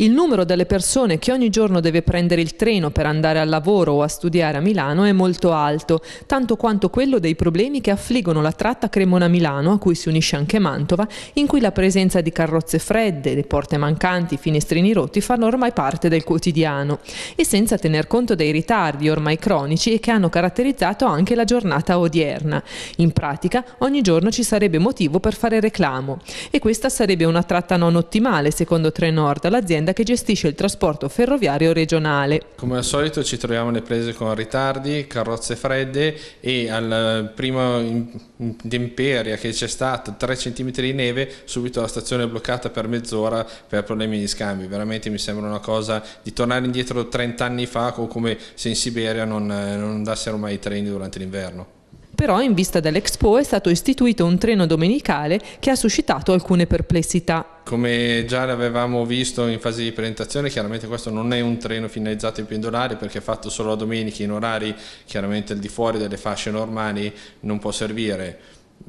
Il numero delle persone che ogni giorno deve prendere il treno per andare al lavoro o a studiare a Milano è molto alto, tanto quanto quello dei problemi che affliggono la tratta Cremona-Milano, a cui si unisce anche Mantova, in cui la presenza di carrozze fredde, le porte mancanti, i finestrini rotti fanno ormai parte del quotidiano e senza tener conto dei ritardi ormai cronici e che hanno caratterizzato anche la giornata odierna. In pratica ogni giorno ci sarebbe motivo per fare reclamo e questa sarebbe una tratta non ottimale secondo Trenord, l'azienda azienda che gestisce il trasporto ferroviario regionale. Come al solito ci troviamo le prese con ritardi, carrozze fredde e al primo intemperia che c'è stata 3 cm di neve, subito la stazione è bloccata per mezz'ora per problemi di scambi. Veramente mi sembra una cosa di tornare indietro 30 anni fa come se in Siberia non, non andassero mai i treni durante l'inverno però in vista dell'Expo è stato istituito un treno domenicale che ha suscitato alcune perplessità. Come già l'avevamo visto in fase di presentazione, chiaramente questo non è un treno finalizzato in pendolari perché è fatto solo a domenica in orari chiaramente al di fuori delle fasce normali non può servire.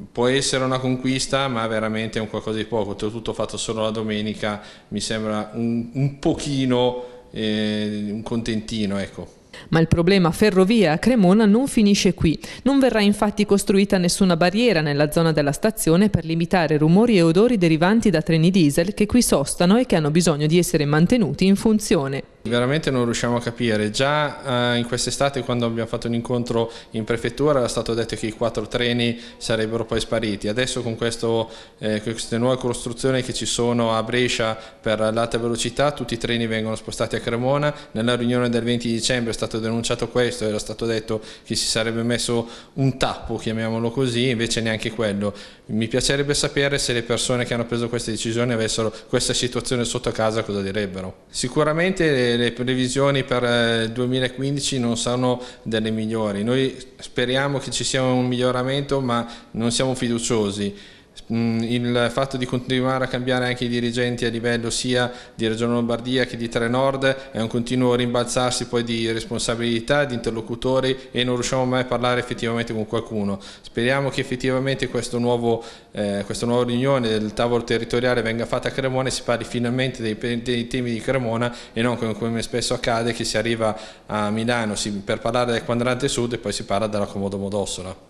Può essere una conquista, ma veramente è un qualcosa di poco, tutto fatto solo la domenica mi sembra un, un pochino eh, un contentino, ecco. Ma il problema ferrovia a Cremona non finisce qui. Non verrà infatti costruita nessuna barriera nella zona della stazione per limitare rumori e odori derivanti da treni diesel che qui sostano e che hanno bisogno di essere mantenuti in funzione. Veramente non riusciamo a capire, già eh, in quest'estate quando abbiamo fatto un incontro in prefettura era stato detto che i quattro treni sarebbero poi spariti, adesso con questo, eh, queste nuove costruzioni che ci sono a Brescia per l'alta velocità tutti i treni vengono spostati a Cremona, nella riunione del 20 dicembre è stato denunciato questo, era stato detto che si sarebbe messo un tappo, chiamiamolo così, invece neanche quello. Mi piacerebbe sapere se le persone che hanno preso queste decisioni avessero questa situazione sotto casa cosa direbbero. Sicuramente le previsioni per eh, il 2015 non sono delle migliori, noi speriamo che ci sia un miglioramento ma non siamo fiduciosi. Mm, il fatto di continuare a cambiare anche i dirigenti a livello sia di Regione Lombardia che di Trenord è un continuo rimbalzarsi poi di responsabilità, di interlocutori e non riusciamo mai a parlare effettivamente con qualcuno. Speriamo che effettivamente nuovo, eh, questa nuova riunione del tavolo territoriale venga fatta a Cremona e si parli finalmente dei, dei temi di Cremona e non come spesso accade che si arriva a Milano si, per parlare del quadrante sud e poi si parla della Comodo Modossola.